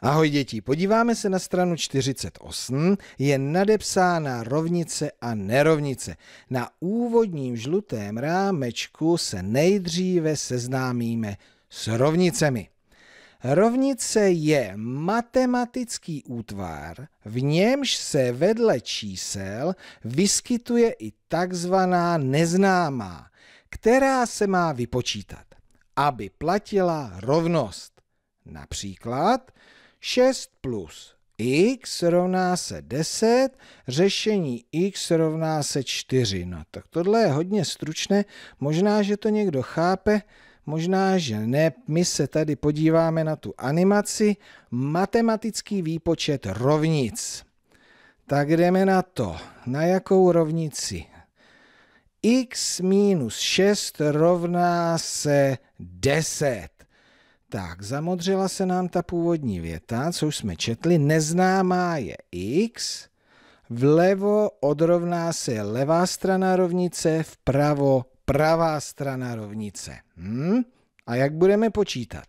Ahoj děti, podíváme se na stranu 48, je nadepsána rovnice a nerovnice. Na úvodním žlutém rámečku se nejdříve seznámíme s rovnicemi. Rovnice je matematický útvar, v němž se vedle čísel vyskytuje i takzvaná neznámá, která se má vypočítat, aby platila rovnost. Například 6 plus x rovná se 10, řešení x rovná se 4. No tak tohle je hodně stručné, možná, že to někdo chápe, možná, že ne. My se tady podíváme na tu animaci, matematický výpočet rovnic. Tak jdeme na to, na jakou rovnici? x minus 6 rovná se 10. Tak, zamodřila se nám ta původní věta, co už jsme četli. Neznámá je x, vlevo odrovná se levá strana rovnice, vpravo pravá strana rovnice. Hm? A jak budeme počítat?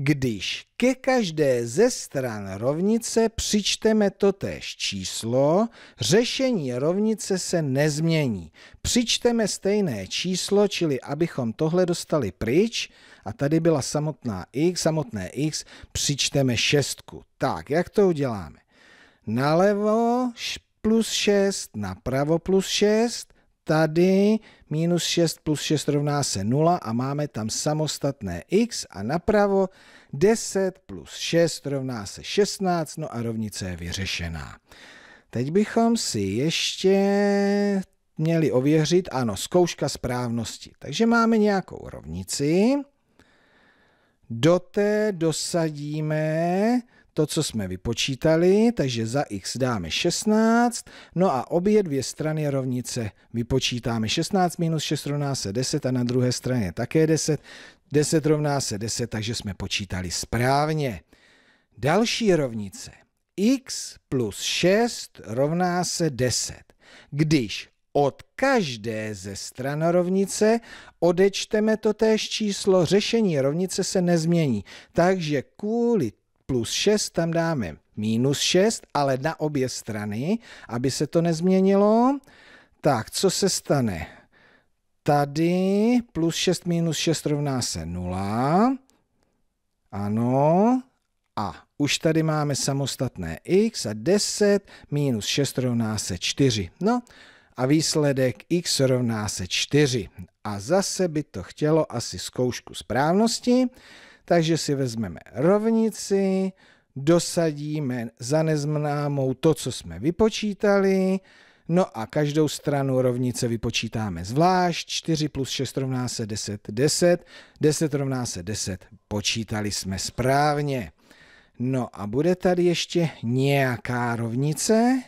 když ke každé ze stran rovnice přičteme totéž číslo, řešení rovnice se nezmění. Přičteme stejné číslo, čili abychom tohle dostali pryč, a tady byla samotná x, samotné x, přičteme šestku. Tak, jak to uděláme? Nalevo plus 6, napravo plus 6, tady minus 6 plus 6 rovná se 0 a máme tam samostatné x a napravo 10 plus 6 rovná se 16, no a rovnice je vyřešená. Teď bychom si ještě měli ověřit, ano, zkouška správnosti. Takže máme nějakou rovnici, do té dosadíme to, co jsme vypočítali, takže za x dáme 16, no a obě dvě strany rovnice vypočítáme. 16 minus 6 rovná se 10 a na druhé straně také 10. 10 rovná se 10, takže jsme počítali správně. Další rovnice. x plus 6 rovná se 10, když od každé ze stran rovnice odečteme totéž číslo, řešení rovnice se nezmění. Takže kvůli plus 6 tam dáme minus 6, ale na obě strany, aby se to nezměnilo. Tak, co se stane? Tady plus 6 minus 6 rovná se 0. Ano. A už tady máme samostatné x a 10 minus 6 rovná se 4. No, a výsledek x rovná se 4. A zase by to chtělo asi zkoušku správnosti, takže si vezmeme rovnici, dosadíme za neznámou to, co jsme vypočítali, no a každou stranu rovnice vypočítáme zvlášť, 4 plus 6 rovná se 10, 10, 10 rovná se 10, počítali jsme správně. No a bude tady ještě nějaká rovnice?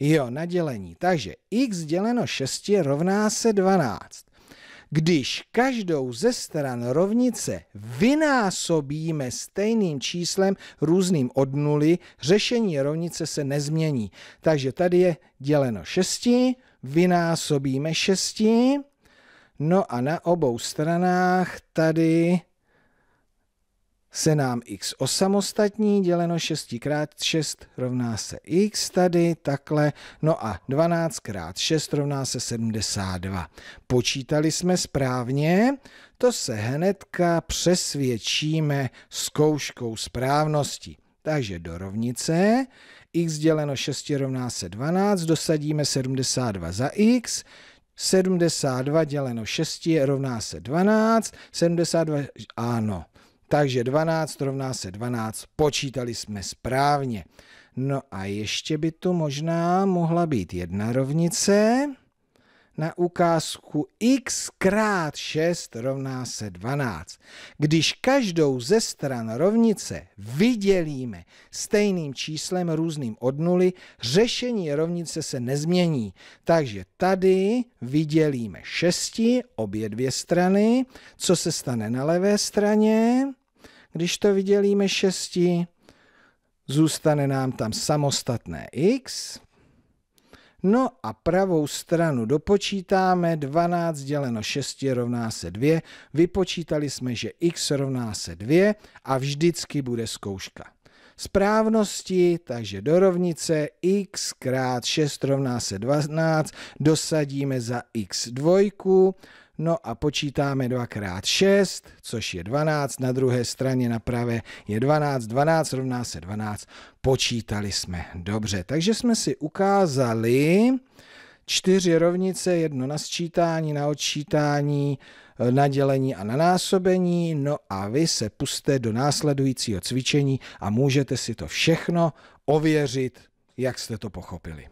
Jo, na dělení. Takže x děleno 6 rovná se 12. Když každou ze stran rovnice vynásobíme stejným číslem různým od nuly, řešení rovnice se nezmění. Takže tady je děleno 6, vynásobíme 6, no a na obou stranách tady se nám x osamostatní děleno 6 krát 6 rovná se x tady, takhle, no a 12 krát 6 rovná se 72. Počítali jsme správně, to se hnedka přesvědčíme zkouškou správnosti. Takže do rovnice x děleno 6 rovná se 12, dosadíme 72 za x, 72 děleno 6 rovná se 12, 72, ano, takže 12 rovná se 12, počítali jsme správně. No a ještě by tu možná mohla být jedna rovnice na ukázku x krát 6 rovná se 12. Když každou ze stran rovnice vydělíme stejným číslem různým od nuly, řešení rovnice se nezmění. Takže tady vydělíme 6, obě dvě strany. Co se stane na levé straně? Když to vydělíme 6, zůstane nám tam samostatné x No a pravou stranu dopočítáme, 12 děleno 6 rovná se 2, vypočítali jsme, že x rovná se 2 a vždycky bude zkouška správnosti, takže do rovnice x krát 6 rovná se 12, dosadíme za x dvojku, No a počítáme 2 krát 6, což je 12, na druhé straně na pravé je 12, 12 rovná se 12, počítali jsme dobře. Takže jsme si ukázali, čtyři rovnice, jedno na sčítání, na odčítání, eh, na dělení a na násobení. No a vy se puste do následujícího cvičení a můžete si to všechno ověřit, jak jste to pochopili.